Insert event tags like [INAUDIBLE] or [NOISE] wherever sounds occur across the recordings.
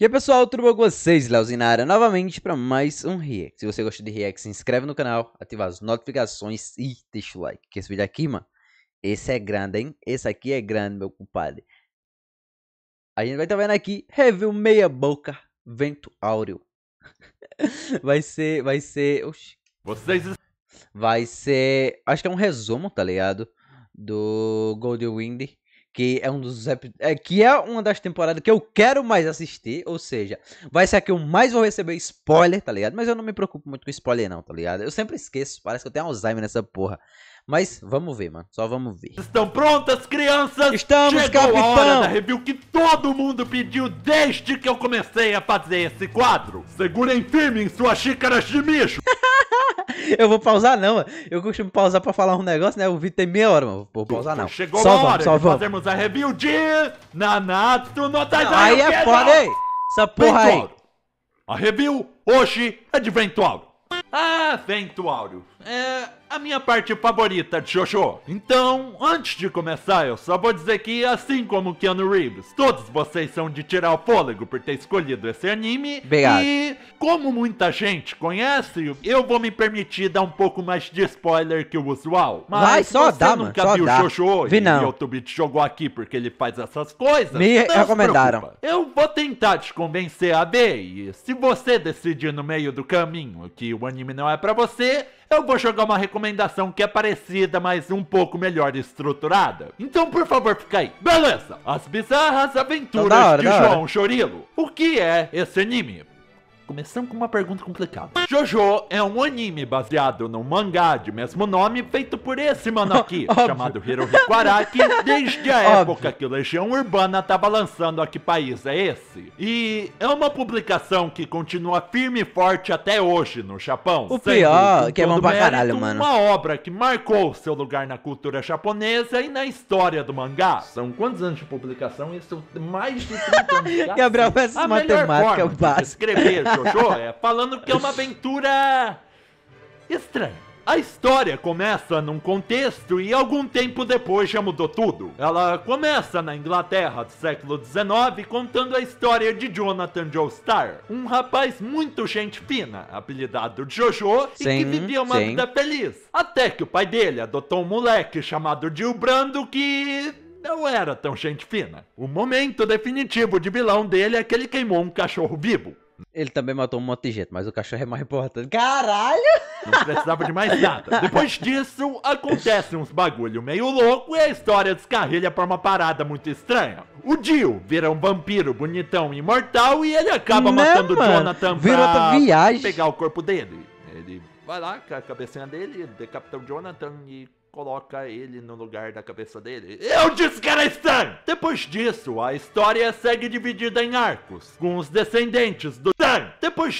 E aí pessoal, tudo bom com vocês? Leozinho na área novamente para mais um React. Se você gostou de React, se inscreve no canal, ativa as notificações e deixa o like. Que esse vídeo aqui, mano, esse é grande, hein? Esse aqui é grande, meu compadre. A gente vai estar tá vendo aqui, review meia boca, vento áureo. [LAUGHS] vai ser, vai ser... Oxi. Vocês... Vai ser, acho que é um resumo, tá ligado? Do Gold Wind que é um dos é, que é uma das temporadas que eu quero mais assistir, ou seja, vai ser a que eu mais vou receber spoiler, tá ligado? Mas eu não me preocupo muito com spoiler não, tá ligado? Eu sempre esqueço, parece que eu tenho Alzheimer nessa porra. Mas vamos ver, mano, só vamos ver. Estão prontas, crianças? Estamos, Chegou capitão! a hora da review que todo mundo pediu desde que eu comecei a fazer esse quadro. Segurem firme em suas xícaras de mijo. [LAUGHS] eu vou pausar, não. Mano. Eu costumo pausar pra falar um negócio, né? O vídeo tem meia hora, mano. Vou pausar, não. Chegou só a vamos, hora de vamos. fazermos a review de Nanatsu no Taizai. Aí é, é foda, aí. Essa porra aí. A review hoje é de Ventuário. Ah, Ventuário. É a minha parte favorita de Jojo. Então, antes de começar, eu só vou dizer que, assim como Keanu Reeves, todos vocês são de tirar o fôlego por ter escolhido esse anime. Obrigado. E, como muita gente conhece, eu vou me permitir dar um pouco mais de spoiler que o usual. Mas Vai, só você dá, mano. só viu dá. Jojo Vi e não. YouTube te jogou aqui porque ele faz essas coisas. Me recomendaram. Preocupa. Eu vou tentar te convencer a ver. E se você decidir no meio do caminho que o anime não é para você, eu vou jogar uma recomendação que é parecida, mas um pouco melhor estruturada. Então, por favor, fica aí. Beleza! As bizarras aventuras então, hora, de João Chorilo. O que é esse anime? Começamos com uma pergunta complicada. Jojo é um anime baseado no mangá de mesmo nome feito por esse mano aqui, [LAUGHS] chamado Hirohiko Araki, [LAUGHS] desde a época que Legião Urbana tava lançando a que país é esse. E é uma publicação que continua firme e forte até hoje no Japão. O pior, que é bom pra caralho, mano. Uma obra que marcou seu lugar na cultura japonesa e na história do mangá. São quantos anos de publicação? Isso mais de 30 anos. [LAUGHS] Gabriel, essa matemática básica. Escrever Jojo, é, falando que é uma aventura estranha. A história começa num contexto e algum tempo depois já mudou tudo. Ela começa na Inglaterra do século XIX contando a história de Jonathan Joestar, um rapaz muito gente fina, apelidado de Jojo, sim, e que vivia uma sim. vida feliz. Até que o pai dele adotou um moleque chamado Gil Brando que não era tão gente fina. O momento definitivo de vilão dele é que ele queimou um cachorro vivo. Ele também matou um monte de gente, mas o cachorro é mais importante. Caralho! Não precisava de mais nada. Depois disso, acontecem uns bagulho meio louco e a história descarrilha pra uma parada muito estranha. O Jill vira um vampiro bonitão e imortal e ele acaba Não, matando o Jonathan pra viagem. pegar o corpo dele. Ele vai lá, com a cabecinha dele, decapita o Jonathan e coloca ele no lugar da cabeça dele. Eu disse que era Stan! Depois disso, a história segue dividida em arcos, com os descendentes do Stan. Depois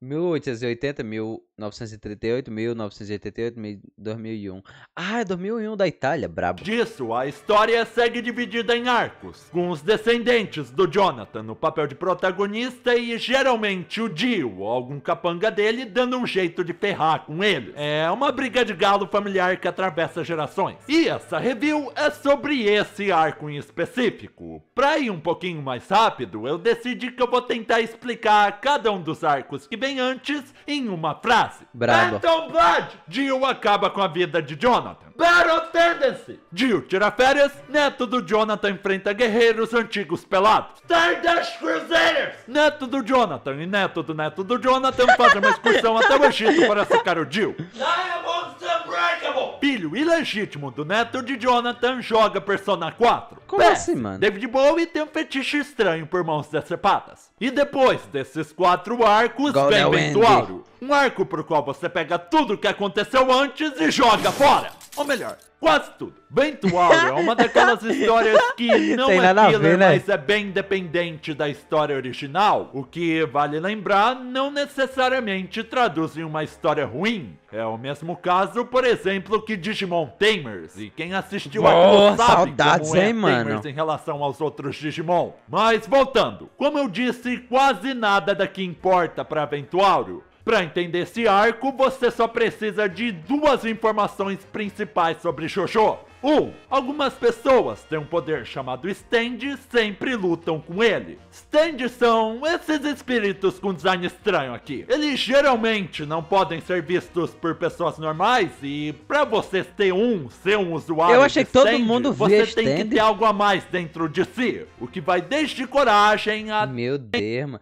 1880, 1938, 1988, 2001. Ah, é 2001 da Itália, brabo. Disso, a história segue dividida em arcos, com os descendentes do Jonathan no papel de protagonista e geralmente o Dio, ou algum capanga dele, dando um jeito de ferrar com ele. É uma briga de galo familiar que atravessa gerações. E essa review é sobre esse arco em específico. Pra ir um pouquinho mais rápido, eu decidi que eu vou tentar explicar cada um dos arcos que bem antes em uma frase. Brabo. Phantom Blood! Jill acaba com a vida de Jonathan. Battle Tendency! Jill tira férias, neto do Jonathan enfrenta guerreiros antigos pelados. Stardust Crusaders! Neto do Jonathan e neto do neto do Jonathan fazem uma excursão até o Egito para secar o Jill. Diamonds Unbreakable! Filho ilegítimo do neto de Jonathan joga Persona 4. Como Pé, assim, mano? David Bowie tem um fetiche estranho por mãos decepadas. E depois desses quatro arcos, Go vem Ventuário. Um arco pro qual você pega tudo que aconteceu antes e joga fora. Ou melhor, quase tudo. Bento é uma daquelas [LAUGHS] histórias que não é nada ver, né? mas é bem dependente da história original. O que, vale lembrar, não necessariamente traduz em uma história ruim. É o mesmo caso, por exemplo, que Digimon Tamers. E quem assistiu aqui aquilo sabe saudades, como é hein, Tamers mano? em relação aos outros Digimon. Mas voltando, como eu disse, quase nada daqui importa para Ventuário. Para entender esse arco, você só precisa de duas informações principais sobre Xoxô. 1. Algumas pessoas têm um poder chamado Stand e sempre lutam com ele. Stand são esses espíritos com design estranho aqui. Eles geralmente não podem ser vistos por pessoas normais e para você ter um, ser um usuário Eu achei que stand, todo mundo via Você tem que ter algo a mais dentro de si, o que vai desde coragem a... Meu Deus, mano.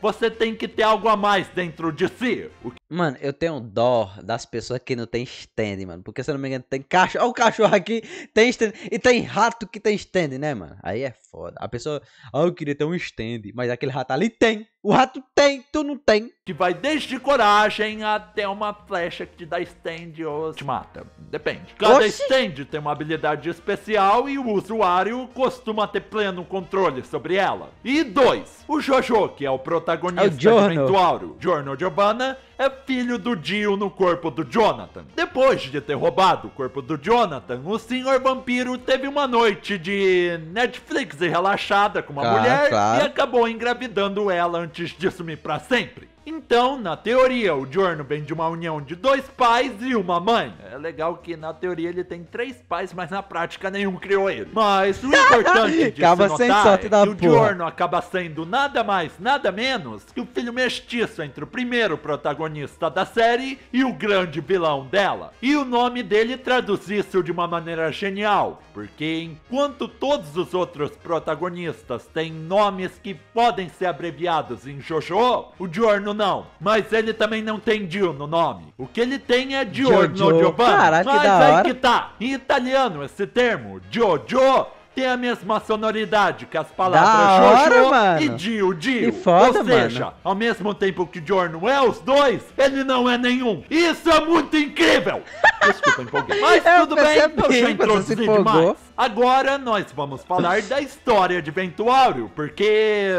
Você tem que ter algo a mais dentro de si, que... Mano, eu tenho dó das pessoas que não tem stand, mano. Porque se eu não me engano tem cachorro. Olha o cachorro aqui tem stand. E tem rato que tem stand, né, mano? Aí é foda. A pessoa, ah, eu queria ter um stand, mas aquele rato ali tem. O rato tem, tu não tem. Que vai desde coragem até uma flecha que te dá stand ou te mata. Depende. Cada Oxi. stand tem uma habilidade especial e o usuário costuma ter pleno controle sobre ela. E dois, o Jojo, que é o protagonista é o Jornal de Ventuauro. Giovanna é filho do Dio no corpo do Jonathan. Depois de ter roubado o corpo do Jonathan, o senhor vampiro teve uma noite de Netflix e relaxada com uma ah, mulher claro. e acabou engravidando ela antes disso-me para sempre. Então, na teoria, o Giorno vem de uma união de dois pais e uma mãe. É legal que na teoria ele tem três pais, mas na prática nenhum criou ele. Mas o importante [LAUGHS] de acaba se notar é que o Giorno acaba sendo nada mais, nada menos que o filho mestiço entre o primeiro protagonista da série e o grande vilão dela. E o nome dele traduz isso de uma maneira genial, porque enquanto todos os outros protagonistas têm nomes que podem ser abreviados em Jojo, o Giorno não. Mas ele também não tem Dio no nome. O que ele tem é Giorgio Jojo. Giovanni. Caraca, Mas que da aí que tá. Em italiano, esse termo, Jojo, tem a mesma sonoridade que as palavras hora, Jojo e Dio Dio. Que foda, Ou seja, mano. ao mesmo tempo que Giorno é os dois, ele não é nenhum. Isso é muito incrível! [LAUGHS] Desculpa, empolguei. Mas Eu é, tudo bem, eu é já introduzi demais. Agora nós vamos falar da história de Ventuário, porque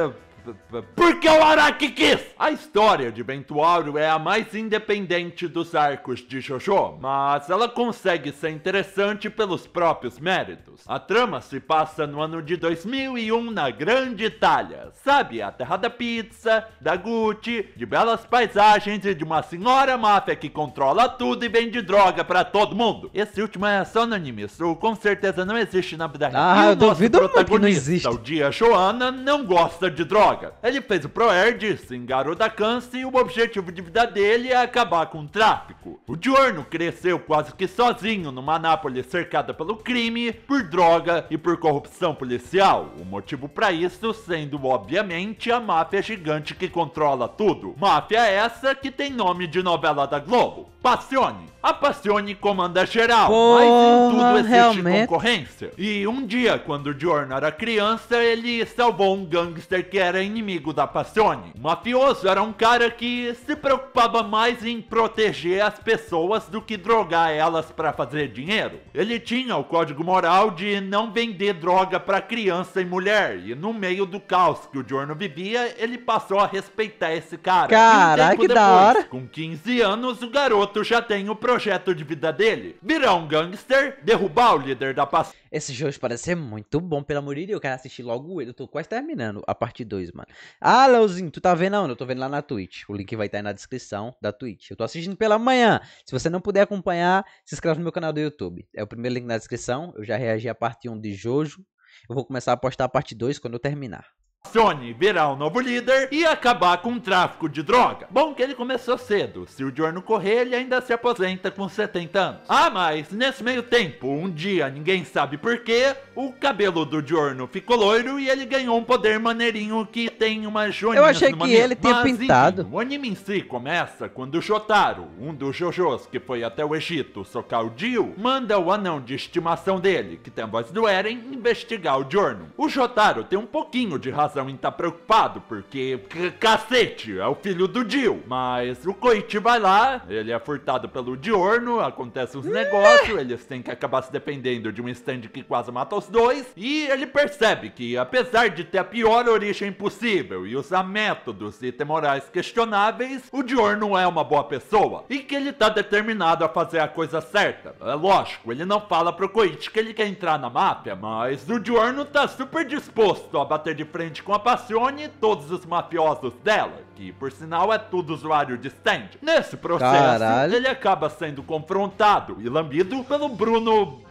porque o Araki quis! A história de Bento é a mais independente dos arcos de Jojo, mas ela consegue ser interessante pelos próprios méritos. A trama se passa no ano de 2001 na Grande Itália, sabe? A terra da pizza, da Gucci, de belas paisagens e de uma senhora máfia que controla tudo e vende droga para todo mundo. Esse último é só no isso com certeza não existe na vida real. Ah, eu duvido muito que não existe. O dia Joana não gosta de droga droga. Ele fez o Proer, disse em Garota Câncer e o objetivo de vida dele é acabar com o tráfico. O Diorno cresceu quase que sozinho numa Anápolis cercada pelo crime, por droga e por corrupção policial. O motivo para isso sendo, obviamente, a máfia gigante que controla tudo. Máfia essa que tem nome de novela da Globo. Passione. A Passione comanda geral, Porra, mas em tudo existe realmente. concorrência. E um dia, quando Giorno era criança, ele salvou um gangster que era inimigo da Passione. O mafioso era um cara que se preocupava mais em proteger as pessoas do que drogar elas para fazer dinheiro. Ele tinha o código moral de não vender droga para criança e mulher, e no meio do caos que o Giorno vivia, ele passou a respeitar esse cara. Caraca, um que depois, da hora! Com 15 anos, o garoto garoto já tem o projeto de vida dele. Virar um gangster, derrubar o líder da paz. Esse jogo parece ser muito bom, pelo amor de Deus. Eu quero assistir logo ele. Eu tô quase terminando a parte 2, mano. Ah, Leozinho, tu tá vendo aonde? Eu tô vendo lá na Twitch. O link vai estar tá aí na descrição da Twitch. Eu tô assistindo pela manhã. Se você não puder acompanhar, se inscreve no meu canal do YouTube. É o primeiro link na descrição. Eu já reagi à parte 1 de Jojo. Eu vou começar a postar a parte 2 quando eu terminar. Sony virar o novo líder e acabar com o tráfico de droga. Bom que ele começou cedo, se o Diorno correr, ele ainda se aposenta com 70 anos. Ah, mas nesse meio tempo, um dia, ninguém sabe porquê, o cabelo do Diorno ficou loiro e ele ganhou um poder maneirinho que tem uma joaninha Eu achei que ele tinha pintado. Enfim, o anime em si começa quando o Shotaro, um dos Jojos que foi até o Egito socar o Jill, manda o anão de estimação dele, que tem a voz do Eren, investigar o Diorno. O Shotaro tem um pouquinho de razão Darwin tá preocupado, porque cacete, é o filho do Dio. Mas o Coit vai lá, ele é furtado pelo Diorno, acontece uns negócios, eles têm que acabar se dependendo de um stand que quase mata os dois, e ele percebe que, apesar de ter a pior origem possível e usar métodos e ter morais questionáveis, o Diorno é uma boa pessoa e que ele tá determinado a fazer a coisa certa. É lógico, ele não fala pro Coit que ele quer entrar na máfia, mas o Diorno tá super disposto a bater de frente com compassione todos os mafiosos dela, que por sinal é tudo usuário de stand. Nesse processo, Caralho. ele acaba sendo confrontado e lambido pelo Bruno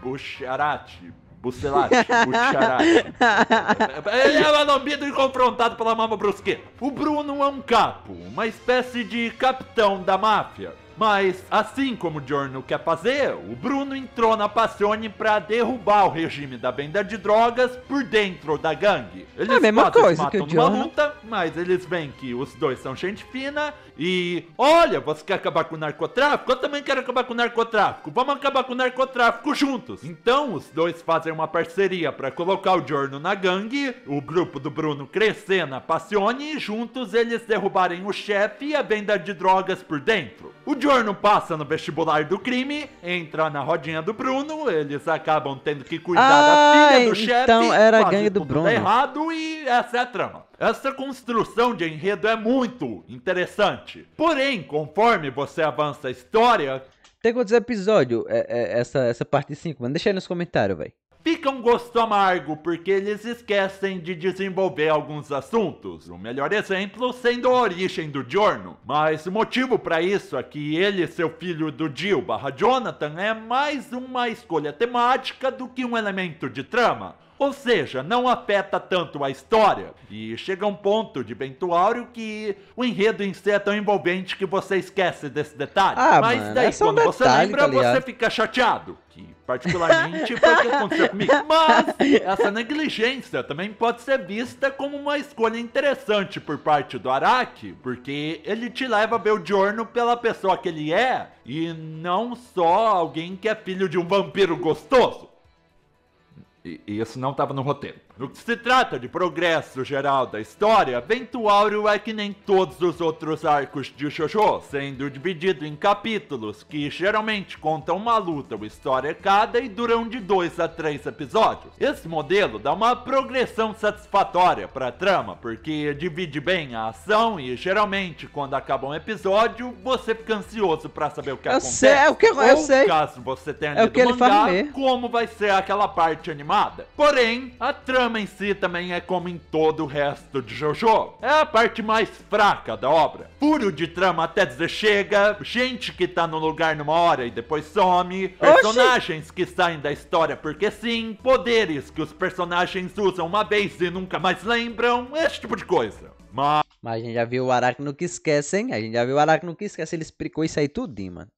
Bucharati. Bucelati, Bucharati. [LAUGHS] Ele é lambido e confrontado pela mama brusqueta. O Bruno é um capo, uma espécie de capitão da máfia mas, assim como o Giorno quer fazer, o Bruno entrou na Passione para derrubar o regime da venda de drogas por dentro da gangue. Eles é a mesma coisa que o Giorno. luta, mas eles veem que os dois são gente fina e... Olha, você quer acabar com o narcotráfico? Eu também quero acabar com o narcotráfico. Vamos acabar com o narcotráfico juntos. Então, os dois fazem uma parceria para colocar o Giorno na gangue, o grupo do Bruno crescer na Passione e juntos eles derrubarem o chefe e a venda de drogas por dentro. O Giorno passa no vestibular do crime, entra na rodinha do Bruno, eles acabam tendo que cuidar ah, da filha do chefe. Então era a gangue do Bruno. errado e essa é a trama. Essa construção de enredo é muito interessante. Porém, conforme você avança a história. Tem quantos episódios é, é, essa, essa parte 5, mano? Deixa aí nos comentários, velho fica um gosto amargo porque eles esquecem de desenvolver alguns assuntos. O melhor exemplo sendo a origem do Giorno. Mas o motivo para isso é que ele, seu filho do Jill barra Jonathan, é mais uma escolha temática do que um elemento de trama. Ou seja, não afeta tanto a história. E chega um ponto de Bento Áureo que o enredo em si é tão envolvente que você esquece desse detalhe. Ah, Mas mano, daí, é quando um você lembra, tá você fica chateado. Que particularmente foi o que aconteceu comigo. [LAUGHS] Mas essa negligência também pode ser vista como uma escolha interessante por parte do Araki, porque ele te leva a ver o Giorno pela pessoa que ele é, e não só alguém que é filho de um vampiro gostoso. E, e isso não estava no roteiro. No que se trata de progresso geral da história, Vento Áureo é que nem todos os outros arcos de Shoujo, sendo dividido em capítulos que geralmente contam uma luta ou história cada e duram de 2 a 3 episódios. Esse modelo dá uma progressão satisfatória para a trama, porque divide bem a ação e geralmente quando acaba um episódio, você fica ansioso para saber o que eu acontece. Sei, é o que eu, ou, eu sei. caso você tenha é lido o que mangá, como vai ser aquela parte animada. Porém, a trama trama em si também é como em todo o resto de JoJo. É a parte mais fraca da obra. Furo de trama até dizer chega, gente que tá no lugar numa hora e depois some, personagens Oxi. que saem da história porque sim, poderes que os personagens usam uma vez e nunca mais lembram, esse tipo de coisa. Mas... Mas a gente já viu o Aracno que esquecem, a gente já viu o Aracno que esquece, ele explicou isso aí tudinho, mano.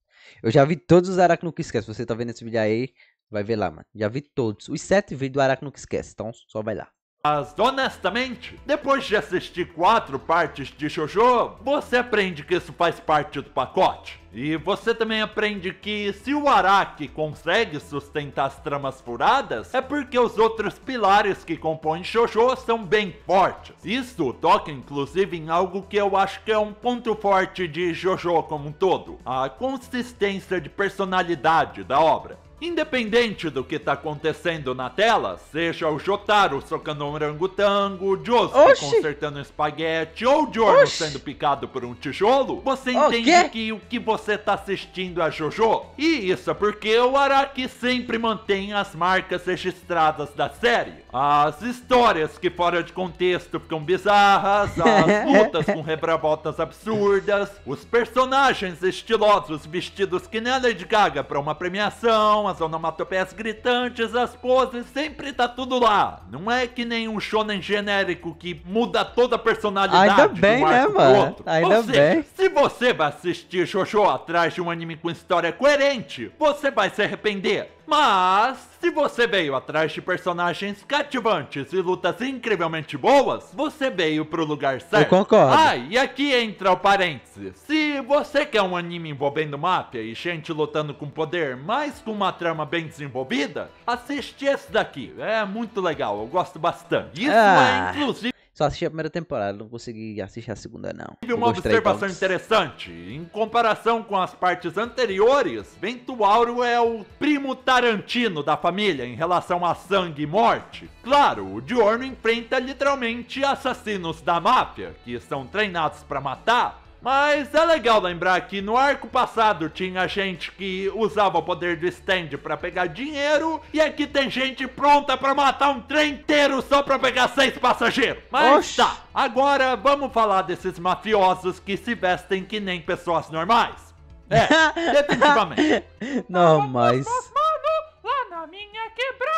Eu já vi todos os Aracno que esquece, você tá vendo esse vídeo aí, Vai ver lá, mano. Já vi todos. Os sete vídeos do Araque Nunca Esquece, então só vai lá. Mas, honestamente, depois de assistir quatro partes de Jojo, você aprende que isso faz parte do pacote. E você também aprende que se o Araki consegue sustentar as tramas furadas, é porque os outros pilares que compõem Jojo são bem fortes. Isso toca inclusive em algo que eu acho que é um ponto forte de Jojo como um todo, a consistência de personalidade da obra. Independente do que está acontecendo na tela, seja o Jotaro socando um orangotango, Josuke consertando um espaguete ou Jorno Oxi. sendo picado por um tijolo, você entende que o que você está assistindo é Jojo. E isso é porque o Araki sempre mantém as marcas registradas da série. As histórias que fora de contexto ficam bizarras, [LAUGHS] as lutas com rebravotas absurdas, os personagens estilosos vestidos que nem a Lady Gaga para uma premiação, as onomatopeias gritantes, as poses, sempre tá tudo lá. Não é que nem um shonen genérico que muda toda a personalidade Ainda bem, né, mano? Ainda Ou seja, bem. se você vai assistir Jojo atrás de um anime com história coerente, você vai se arrepender. Mas, se você veio atrás de personagens cativantes e lutas incrivelmente boas, você veio pro lugar certo. Eu concordo. Ah, e aqui entra o parêntese. Se você quer um anime envolvendo máfia e gente lutando com poder, mas com uma trama bem desenvolvida, assiste esse daqui. É muito legal, eu gosto bastante. Isso é, ah. é inclusive. Só assisti a primeira temporada, não consegui assistir a segunda, não. Tive uma observação interessante. Em comparação com as partes anteriores, Ventuauro é o primo Tarantino da família em relação a sangue e morte. Claro, o Diorno enfrenta literalmente assassinos da máfia, que são treinados para matar, mas é legal lembrar que no arco passado tinha gente que usava o poder do stand para pegar dinheiro e aqui tem gente pronta para matar um trem inteiro só para pegar seis passageiros. Mas Oxi. tá, agora vamos falar desses mafiosos que se vestem que nem pessoas normais. É, [LAUGHS] definitivamente. Não, mas... Mano, lá na minha quebrada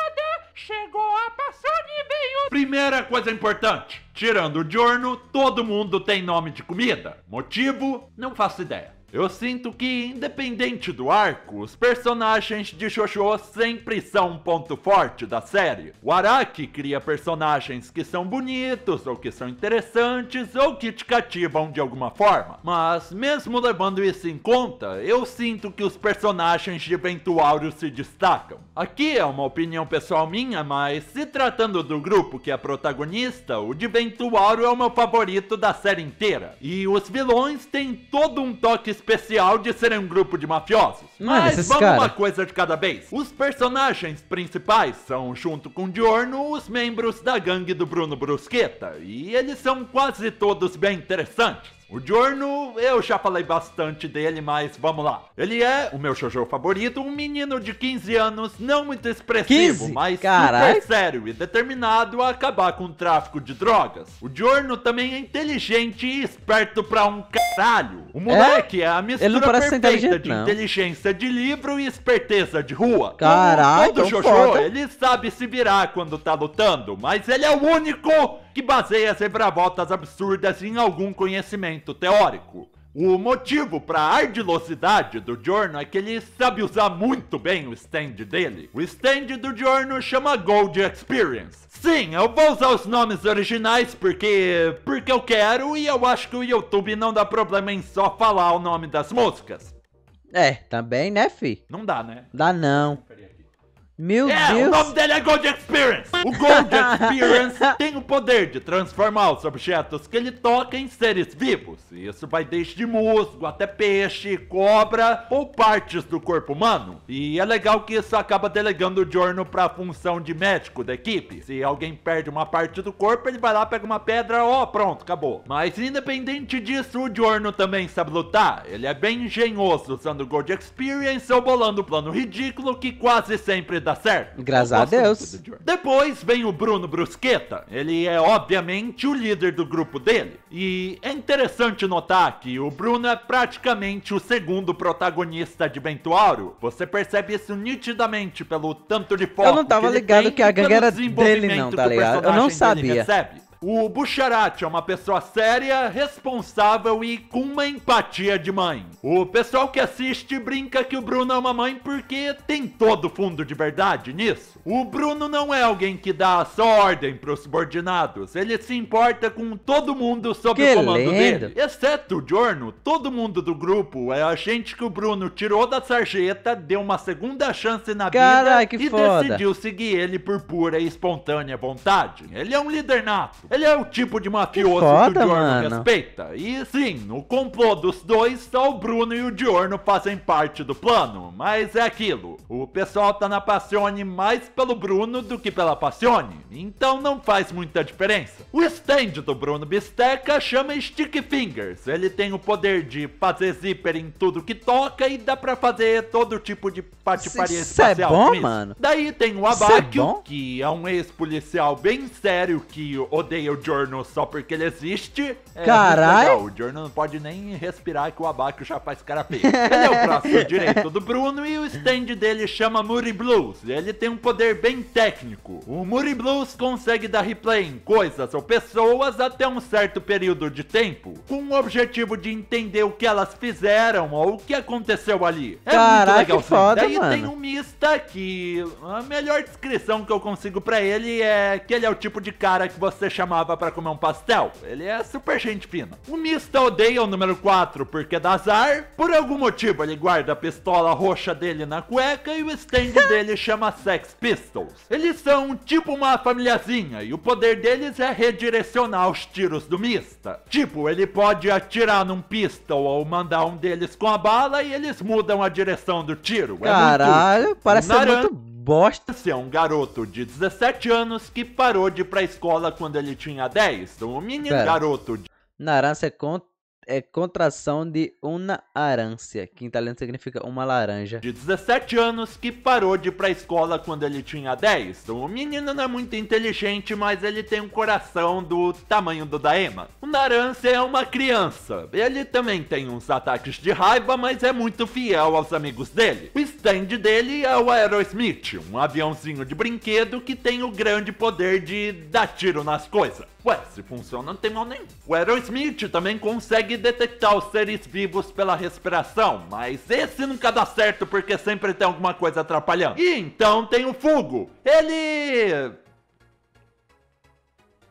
Chegou a passar e veio. Primeira coisa importante: tirando o giorno, todo mundo tem nome de comida. Motivo? Não faço ideia. Eu sinto que, independente do arco, os personagens de Shoujo sempre são um ponto forte da série. O Araki cria personagens que são bonitos, ou que são interessantes, ou que te cativam de alguma forma. Mas, mesmo levando isso em conta, eu sinto que os personagens de Ventuário se destacam. Aqui é uma opinião pessoal minha, mas se tratando do grupo que é protagonista, o de Ventuário é o meu favorito da série inteira. E os vilões têm todo um toque especial de serem um grupo de mafiosos. É Mas vamos cara... uma coisa de cada vez. Os personagens principais são, junto com Diorno, os membros da gangue do Bruno Brusqueta. E eles são quase todos bem interessantes. O Giorno, eu já falei bastante dele, mas vamos lá. Ele é o meu shoujo favorito, um menino de 15 anos, não muito expressivo, 15? mas super sério e determinado a acabar com o tráfico de drogas. O Giorno também é inteligente e esperto pra um caralho. O é? moleque é, é a mistura perfeita de não. inteligência de livro e esperteza de rua. Caraca, todo então shoujo, ele sabe se virar quando tá lutando, mas ele é o único que baseia reviravoltas absurdas em algum conhecimento teórico. O motivo para a ardilosidade do Giorno é que ele sabe usar muito bem o stand dele. O stand do Giorno chama Gold Experience. Sim, eu vou usar os nomes originais porque porque eu quero e eu acho que o YouTube não dá problema em só falar o nome das músicas. É, também, né, fi? Não dá, né? Dá não. Meu é, Deus! O nome dele é Gold Experience! O Gold Experience [LAUGHS] tem o poder de transformar os objetos que ele toca em seres vivos. Isso vai desde musgo até peixe, cobra ou partes do corpo humano. E é legal que isso acaba delegando o Jorno pra função de médico da equipe. Se alguém perde uma parte do corpo, ele vai lá, pega uma pedra, ó, pronto, acabou. Mas independente disso, o Jorno também sabe lutar. Ele é bem engenhoso usando o Gold Experience ou bolando um plano ridículo que quase sempre dá certo. Graças a Deus. Depois vem o Bruno Brusqueta. Ele é, obviamente, o líder do grupo dele. E é interessante notar que o Bruno é praticamente o segundo protagonista de Bento Auro. Você percebe isso nitidamente pelo tanto de foco Eu não tava ligado que a gangue era dele não, tá ligado? Eu não sabia. O Bucharati é uma pessoa séria, responsável e com uma empatia de mãe. O pessoal que assiste brinca que o Bruno é uma mãe porque tem todo fundo de verdade nisso. O Bruno não é alguém que dá só ordem pros subordinados. Ele se importa com todo mundo sob que o comando lindo. dele. Exceto o Giorno, todo mundo do grupo é a gente que o Bruno tirou da sarjeta, deu uma segunda chance na Carai, vida e foda. decidiu seguir ele por pura e espontânea vontade. Ele é um líder nato. Ele é o tipo de mafioso que, foda, que o Diorno mano. respeita. E sim, o complô dos dois, só o Bruno e o Diorno fazem parte do plano. Mas é aquilo. O pessoal tá na Passione mais pelo Bruno do que pela Passione. Então não faz muita diferença. O stand do Bruno Bisteca chama Stick Fingers. Ele tem o poder de fazer zíper em tudo que toca e dá pra fazer todo tipo de patifaria isso é espacial. Isso é bom, mano? Daí tem o Abacchio, é que é um ex-policial bem sério que odeia o jornal só porque ele existe. É Caralho! O jornal não pode nem respirar que o Abaco já faz feio. ele é o braço [LAUGHS] direito do Bruno e o stand dele chama Muri Blues. Ele tem um poder bem técnico. O Muri Blues consegue dar replay em coisas ou pessoas até um certo período de tempo, com o objetivo de entender o que elas fizeram ou o que aconteceu ali. É Caraca, muito legal. Que foda, Daí mano. tem um mista que a melhor descrição que eu consigo para ele é que ele é o tipo de cara que você chama chamava para comer um pastel. Ele é super gente fina. O Mista odeia o número 4 porque é dá azar. Por algum motivo, ele guarda a pistola roxa dele na cueca e o stand [LAUGHS] dele chama Sex Pistols. Eles são tipo uma familiazinha e o poder deles é redirecionar os tiros do Mista. Tipo, ele pode atirar num pistol ou mandar um deles com a bala e eles mudam a direção do tiro. É Caralho, muito... parece Naranja... muito bosta. Você é um garoto de 17 anos que parou de ir pra escola quando ele tinha 10. Um menino Pera. garoto de... Naran, você é conta é contração de una arância, que em italiano significa uma laranja. De 17 anos, que parou de ir pra escola quando ele tinha 10. O menino não é muito inteligente, mas ele tem um coração do tamanho do da O Narância é uma criança. Ele também tem uns ataques de raiva, mas é muito fiel aos amigos dele. O stand dele é o Aerosmith, um aviãozinho de brinquedo que tem o grande poder de dar tiro nas coisas. Ué, se funciona, não tem mal nenhum. O Aerosmith também consegue detectar os seres vivos pela respiração, mas esse nunca dá certo porque sempre tem alguma coisa atrapalhando. E então tem o Fugo. Ele.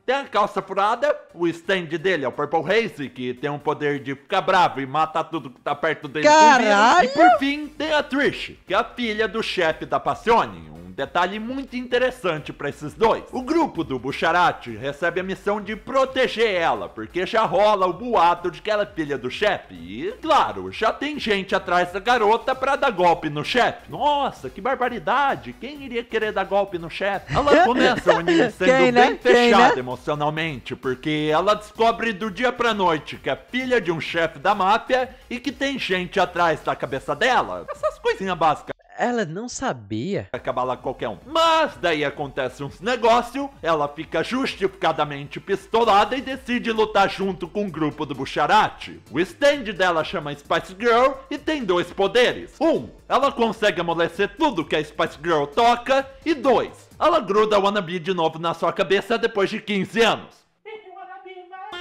Tem a calça furada, o stand dele é o Purple Haze, que tem um poder de ficar bravo e matar tudo que tá perto dele. Caralho! E por fim, tem a Trish, que é a filha do chefe da Passione, Detalhe muito interessante para esses dois. O grupo do Bucharati recebe a missão de proteger ela, porque já rola o boato de que ela é filha do chefe. E, claro, já tem gente atrás da garota pra dar golpe no chefe. Nossa, que barbaridade! Quem iria querer dar golpe no chefe? Ela [LAUGHS] começa o anime sendo Quem, né? bem né? fechada né? emocionalmente, porque ela descobre do dia pra noite que é filha de um chefe da máfia e que tem gente atrás da cabeça dela. Essas coisinhas básicas. Ela não sabia. Acabar lá qualquer um. Mas daí acontece uns negócio, ela fica justificadamente pistolada e decide lutar junto com o grupo do Bucharati. O stand dela chama Spice Girl e tem dois poderes. Um, ela consegue amolecer tudo que a Spice Girl toca. E dois, ela gruda a Wannabe de novo na sua cabeça depois de 15 anos.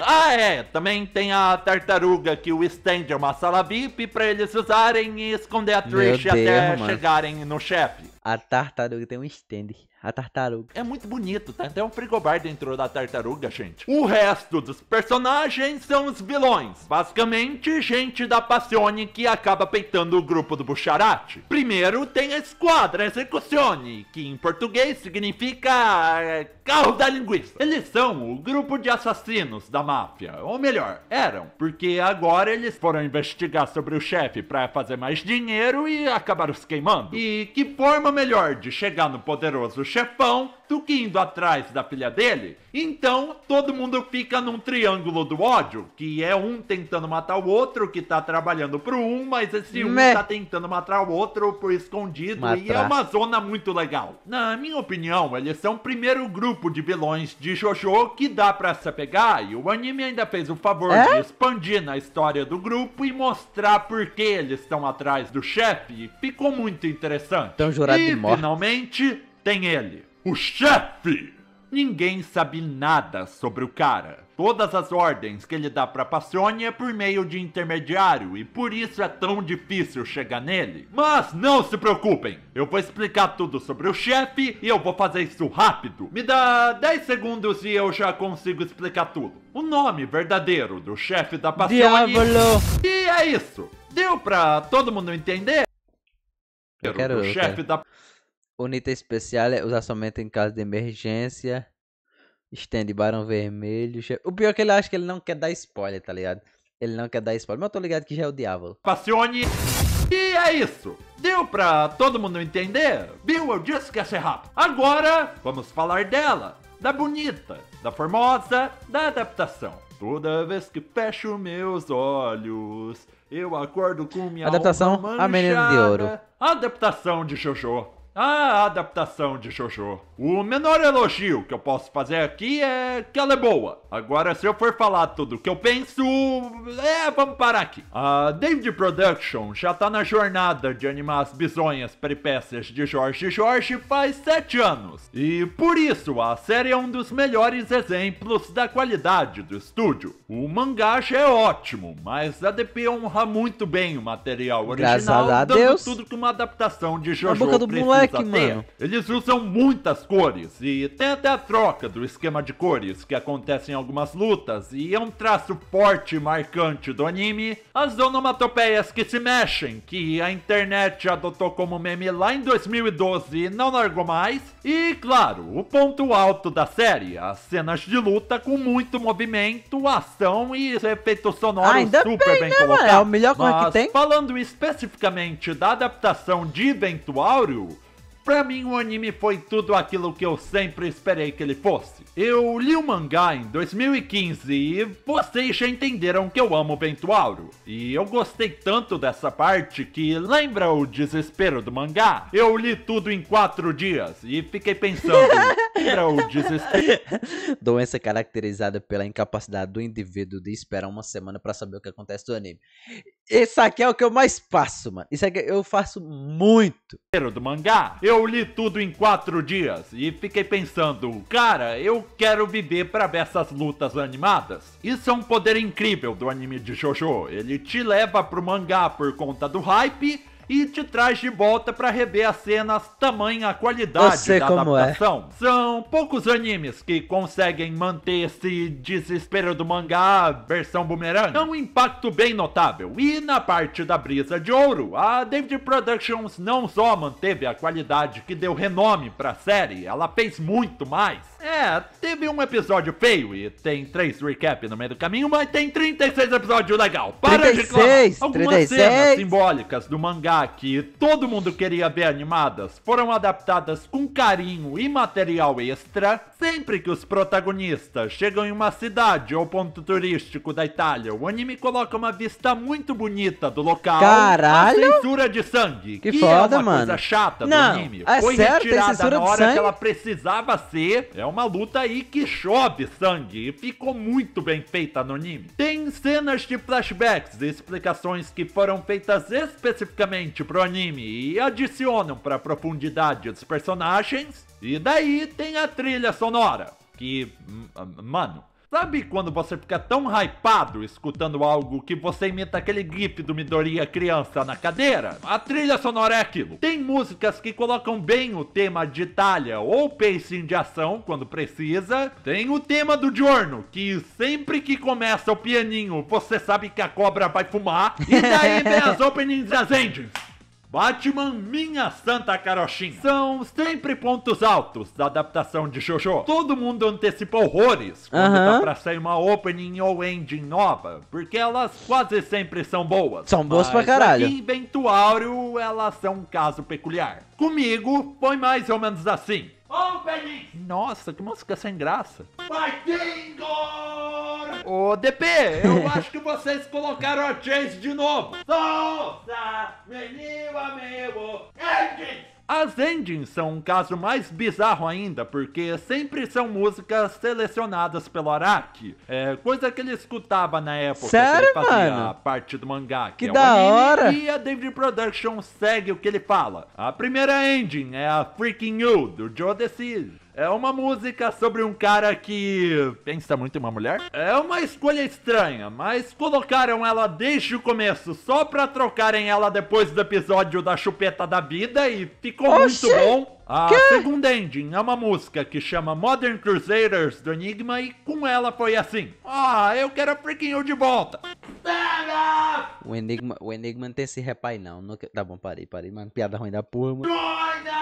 Ah, é. Também tem a tartaruga que o stand é uma sala VIP pra eles usarem e esconder a Trish Deus, até mano. chegarem no chefe. A tartaruga tem um stand a tartaruga. É muito bonito, tá? Até um Frigobar dentro da tartaruga, gente. O resto dos personagens são os vilões. Basicamente, gente da Passione que acaba peitando o grupo do Bucharate. Primeiro tem a Esquadra Execucione, que em português significa... É, carro da linguiça. Eles são o grupo de assassinos da máfia, ou melhor, eram, porque agora eles foram investigar sobre o chefe para fazer mais dinheiro e acabaram se queimando. E que forma melhor de chegar no poderoso chefão, indo atrás da filha dele. Então, todo mundo fica num triângulo do ódio, que é um tentando matar o outro, que tá trabalhando pro um, mas esse um Me... tá tentando matar o outro por escondido, matar. e é uma zona muito legal. Na minha opinião, eles são o primeiro grupo de vilões de Jojo que dá pra se pegar, e o anime ainda fez o favor é? de expandir na história do grupo e mostrar por que eles estão atrás do chefe. Ficou muito interessante. Então, jurado e, de morte. finalmente, tem ele? O chefe! Ninguém sabe nada sobre o cara. Todas as ordens que ele dá para Passione é por meio de intermediário e por isso é tão difícil chegar nele. Mas não se preocupem, eu vou explicar tudo sobre o chefe e eu vou fazer isso rápido. Me dá 10 segundos e eu já consigo explicar tudo. O nome verdadeiro do chefe da Passione. Diabolo. E é isso. Deu pra todo mundo entender? Eu quero, o chefe da Unidade especial é usar somente em caso de emergência. Estende Barão Vermelho. Che... O pior é que ele acha que ele não quer dar spoiler, tá ligado? Ele não quer dar spoiler, mas eu tô ligado que já é o diabo. Passione! E é isso! Deu pra todo mundo entender? Bill, eu disse que ia ser rápido. Agora, vamos falar dela. Da bonita, da formosa, da adaptação. Toda vez que fecho meus olhos, eu acordo com minha adaptação alma manchada. a menina de ouro. Adaptação de Jojo a adaptação de Jojo. O menor elogio que eu posso fazer aqui é que ela é boa. Agora, se eu for falar tudo o que eu penso, é, vamos parar aqui. A David Production já tá na jornada de animar as bizonhas peripécias de Jorge Jorge faz sete anos. E por isso, a série é um dos melhores exemplos da qualidade do estúdio. O mangá já é ótimo, mas a DP honra muito bem o material original, Graças a dando Deus. tudo que uma adaptação de Jojo a boca do precisa. Moleque que, mano. Eles usam muitas cores e tem até a troca do esquema de cores que acontece em algumas lutas e é um traço forte e marcante do anime. As onomatopeias que se mexem, que a internet adotou como meme lá em 2012 e não largou mais. E claro, o ponto alto da série, as cenas de luta com muito movimento, ação e efeitos sonoros ah, Ainda super bem, bem né, colocados. É o melhor Mas, que tem. Falando especificamente da adaptação de Ventuário, Pra mim, o anime foi tudo aquilo que eu sempre esperei que ele fosse. Eu li o mangá em 2015 e vocês já entenderam que eu amo Ventuauro. E eu gostei tanto dessa parte que lembra o desespero do mangá. Eu li tudo em quatro dias e fiquei pensando. [LAUGHS] o desespero. [LAUGHS] Doença caracterizada pela incapacidade do indivíduo de esperar uma semana para saber o que acontece do anime. Isso aqui é o que eu mais faço, mano. Isso aqui eu faço muito. Do mangá, eu li tudo em quatro dias e fiquei pensando, cara, eu quero viver para ver essas lutas animadas. Isso é um poder incrível do anime de JoJo. Ele te leva pro mangá por conta do hype e te traz de volta para rever as cenas tamanha qualidade da é? adaptação. É. São poucos animes que conseguem manter esse desespero do mangá versão boomerang. É um impacto bem notável. E na parte da brisa de ouro, a David Productions não só manteve a qualidade que deu renome para a série, ela fez muito mais. É, teve um episódio feio e tem três recap no meio do caminho, mas tem 36 episódios legal. Para 36, de reclamar. Algumas 36. cenas simbólicas do mangá que todo mundo queria ver animadas foram adaptadas com carinho e material extra sempre que os protagonistas chegam em uma cidade ou ponto turístico da Itália. O anime coloca uma vista muito bonita do local. Caralho! A censura de sangue. Que, que é foda, é uma mano. coisa chata Não, do anime. É Foi certo, retirada na hora que ela precisava ser. É uma luta aí que chove sangue e ficou muito bem feita no anime. Tem cenas de flashbacks e explicações que foram feitas especificamente pro anime e adicionam para profundidade os personagens. E daí tem a trilha sonora, que, mano, Sabe quando você fica tão hypado escutando algo que você imita aquele grip do Midoriya criança na cadeira? A trilha sonora é aquilo. Tem músicas que colocam bem o tema de Itália ou pacing de ação quando precisa. Tem o tema do Giorno, que sempre que começa o pianinho, você sabe que a cobra vai fumar. E daí vem as [LAUGHS] openings das engines. Batman, minha santa carochinha. São sempre pontos altos da adaptação de Jojo. Todo mundo antecipa horrores quando uhum. tá pra sair uma opening ou ending nova, porque elas quase sempre são boas. São boas pra caralho. Aqui em Ventuário, elas são um caso peculiar. Comigo, foi mais ou menos assim. Opening! Nossa, que música sem graça. Vai, Dingo! Ô, DP, eu [LAUGHS] acho que vocês colocaram a Chase de novo. Souza, menino amigo, Engines! As endings são um caso mais bizarro ainda, porque sempre são músicas selecionadas pelo Araki. É, coisa que ele escutava na época Sério, que ele fazia mano? parte do mangá. Que, que é da anime, hora! E a David Production segue o que ele fala. A primeira ending é a Freaking You, do Joe DeCille. É uma música sobre um cara que pensa muito em uma mulher. É uma escolha estranha, mas colocaram ela desde o começo só pra trocarem ela depois do episódio da chupeta da vida e ficou Oxi. muito bom. A que? segunda ending é uma música que chama Modern Crusaders do Enigma e com ela foi assim. Ah, eu quero a Freaking You de volta. Pega! O Enigma, o Enigma não tem esse repai não. Nunca... Tá bom, parei, parei, mano. Piada ruim da porra, mano. Doida!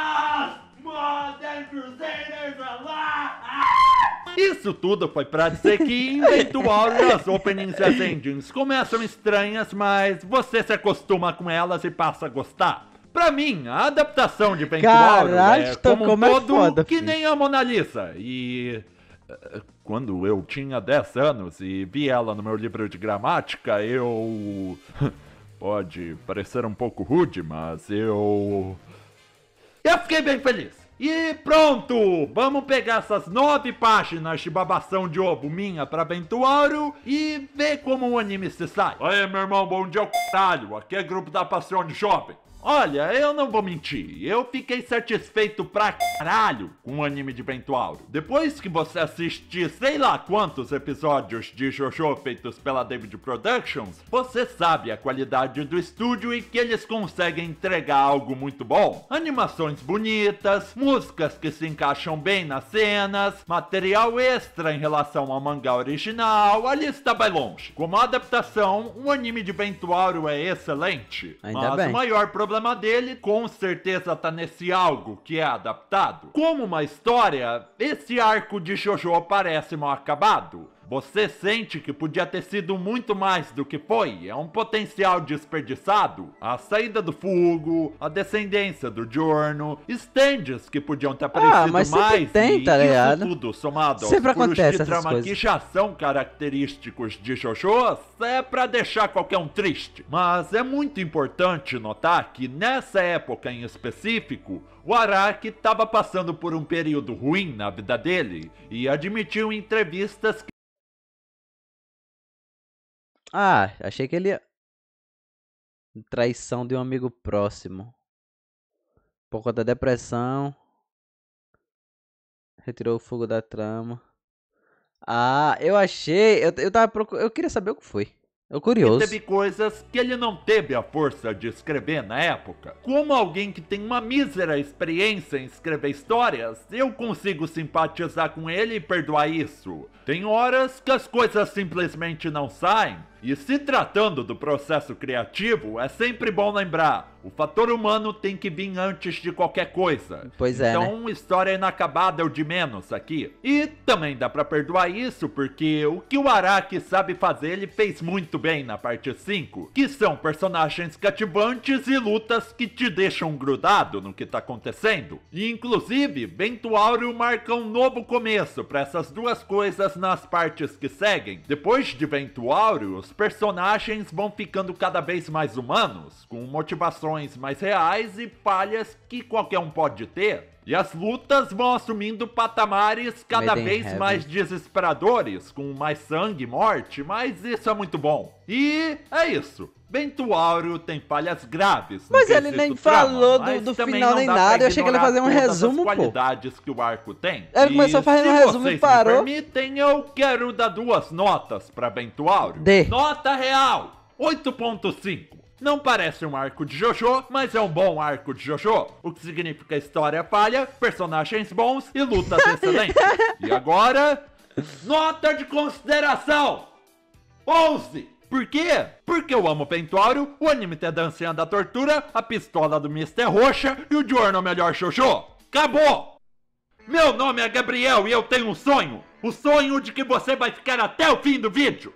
Isso tudo foi para dizer que, eventual, [LAUGHS] as openings e as endings começam estranhas, mas você se acostuma com elas e passa a gostar. Pra mim, a adaptação de Ventual é como, como um é todo é foda, que filho. nem a Mona Lisa. E eh, quando eu tinha 10 anos e vi ela no meu livro de gramática, eu... [LAUGHS] Pode parecer um pouco rude, mas eu... Eu fiquei bem feliz. E pronto! Vamos pegar essas nove páginas de babação de ovo minha pra Ventuário e ver como o anime se sai. Aê, meu irmão, bom dia ao caralho. Aqui é Grupo da Passione Shopping. Olha, eu não vou mentir, eu fiquei satisfeito pra caralho com o anime de Bentoauro. Depois que você assistir sei lá quantos episódios de JoJo feitos pela David Productions, você sabe a qualidade do estúdio e que eles conseguem entregar algo muito bom. Animações bonitas, músicas que se encaixam bem nas cenas, material extra em relação ao mangá original, a lista vai longe. Como adaptação, o anime de Bentoauro é excelente, Ainda mas bem. o maior problema problema dele com certeza tá nesse algo que é adaptado. Como uma história, esse arco de Jojo parece mal acabado. Você sente que podia ter sido muito mais do que foi? É um potencial desperdiçado? A saída do fogo, a descendência do Giorno, estendes que podiam ter ah, aparecido ah, mas mais. Tem, tá ligado? Isso tudo somado sempre aos acontece de trama que já são característicos de JoJo é para deixar qualquer um triste. Mas é muito importante notar que nessa época em específico, o Araki estava passando por um período ruim na vida dele e admitiu em entrevistas que ah, achei que ele ia. Traição de um amigo próximo. Por conta da depressão. Retirou o fogo da trama. Ah, eu achei. Eu, eu tava procur... Eu queria saber o que foi. Eu curioso. Ele teve coisas que ele não teve a força de escrever na época. Como alguém que tem uma mísera experiência em escrever histórias, eu consigo simpatizar com ele e perdoar isso. Tem horas que as coisas simplesmente não saem, e se tratando do processo criativo, é sempre bom lembrar: o fator humano tem que vir antes de qualquer coisa. Pois é. Então, né? história inacabada é o de menos aqui. E também dá para perdoar isso, porque o que o Araki sabe fazer, ele fez muito bem na parte 5, que são personagens cativantes e lutas que te deixam grudado no que tá acontecendo. E, inclusive, Bento Áureo marca um novo começo para essas duas coisas nas partes que seguem. Depois de Bento Áureo, os personagens vão ficando cada vez mais humanos, com motivações mais reais e falhas que qualquer um pode ter. E as lutas vão assumindo patamares cada Made vez mais desesperadores, com mais sangue e morte, mas isso é muito bom. E é isso. Bento Áureo tem falhas graves. Mas ele nem falou do, do final nem nada. Eu achei que ele ia fazer um resumo, as qualidades pô. que o arco tem. Ele começou fazendo um resumo e parou. Se permitem, eu quero dar duas notas para Bento Áureo. Dê. Nota real, 8.5. Não parece um arco de Jojo, mas é um bom arco de Jojo, o que significa história falha, personagens bons e lutas [LAUGHS] excelentes. E agora, nota de consideração: 11. Por quê? Porque eu amo Pentuário, o anime tem tá a dancinha da tortura, a pistola do Mr. Roxa e o Jorno é o melhor xoxô. Acabou! Meu nome é Gabriel e eu tenho um sonho. O sonho de que você vai ficar até o fim do vídeo.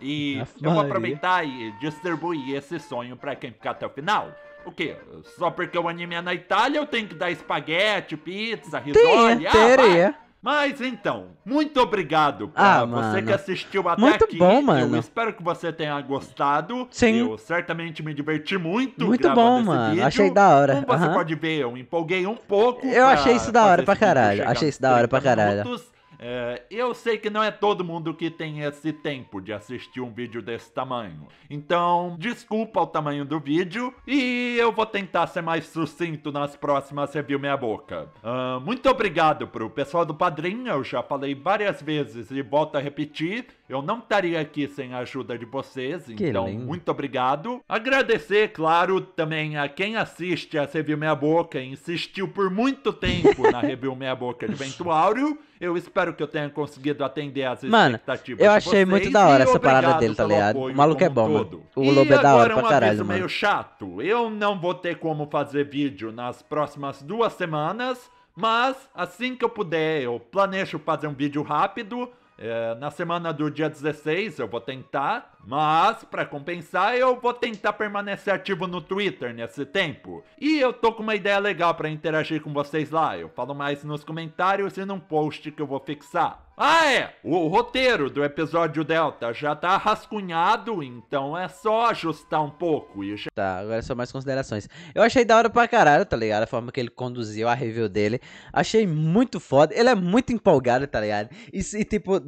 E Nossa, eu vou aproveitar e distribuir esse sonho para quem ficar até o final. O quê? Só porque o anime é na Itália eu tenho que dar espaguete, pizza, risole? Teria, é, ah, mas então, muito obrigado pra ah, você mano. que assistiu até muito aqui. Bom, mano. Eu espero que você tenha gostado. Sim. Eu certamente me diverti muito. Muito bom, mano. Vídeo. Achei da hora. Como uhum. você pode ver, eu empolguei um pouco. Eu achei isso da hora pra caralho. Achei isso da hora pra caralho. Minutos. É, eu sei que não é todo mundo que tem esse tempo de assistir um vídeo desse tamanho. Então, desculpa o tamanho do vídeo e eu vou tentar ser mais sucinto nas próximas Review Meia Boca. Uh, muito obrigado pro pessoal do Padrinho, eu já falei várias vezes e volto a repetir. Eu não estaria aqui sem a ajuda de vocês, que então lindo. muito obrigado. Agradecer, claro, também a quem assiste a Review Meia Boca e insistiu por muito tempo na [LAUGHS] Review Meia Boca de Ventuário. Eu espero que eu tenha conseguido atender as mano, expectativas. Eu achei vocês, muito da hora essa parada dele, tá ligado? O maluco é bom, mano. O Lobo é da hora é um pra caralho, mano. meio chato. Eu não vou ter como fazer vídeo nas próximas duas semanas, mas assim que eu puder, eu planejo fazer um vídeo rápido é, na semana do dia 16 eu vou tentar mas, para compensar, eu vou tentar permanecer ativo no Twitter nesse tempo. E eu tô com uma ideia legal para interagir com vocês lá. Eu falo mais nos comentários e num post que eu vou fixar. Ah, é! O roteiro do episódio Delta já tá rascunhado, então é só ajustar um pouco e já... Tá, agora são mais considerações. Eu achei da hora pra caralho, tá ligado? A forma que ele conduziu a review dele. Achei muito foda. Ele é muito empolgado, tá ligado? E, e tipo,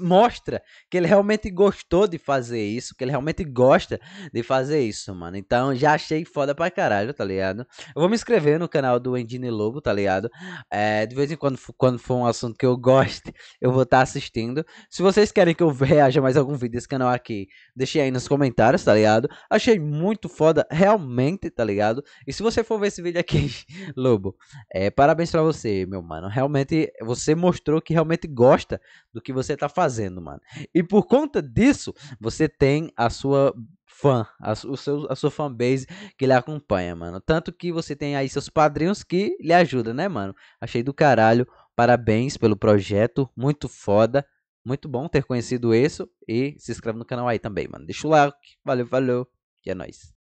mostra que ele realmente gostou de fazer isso, que ele realmente gosta de fazer isso, mano. Então já achei foda pra caralho, tá ligado? Eu vou me inscrever no canal do Endine Lobo, tá ligado? É, de vez em quando, quando for um assunto que eu goste, eu vou estar tá assistindo. Se vocês querem que eu reaja mais algum vídeo desse canal aqui, deixe aí nos comentários, tá ligado? Achei muito foda, realmente, tá ligado? E se você for ver esse vídeo aqui, [LAUGHS] Lobo, é, parabéns pra você, meu mano. Realmente, você mostrou que realmente gosta do que você tá fazendo, mano. E por conta disso, você tem a sua fã, a, o seu, a sua fanbase que lhe acompanha, mano. Tanto que você tem aí seus padrinhos que lhe ajudam, né, mano? Achei do caralho. Parabéns pelo projeto, muito foda. Muito bom ter conhecido isso. E se inscreve no canal aí também, mano. Deixa o like. Valeu, valeu. E é nóis.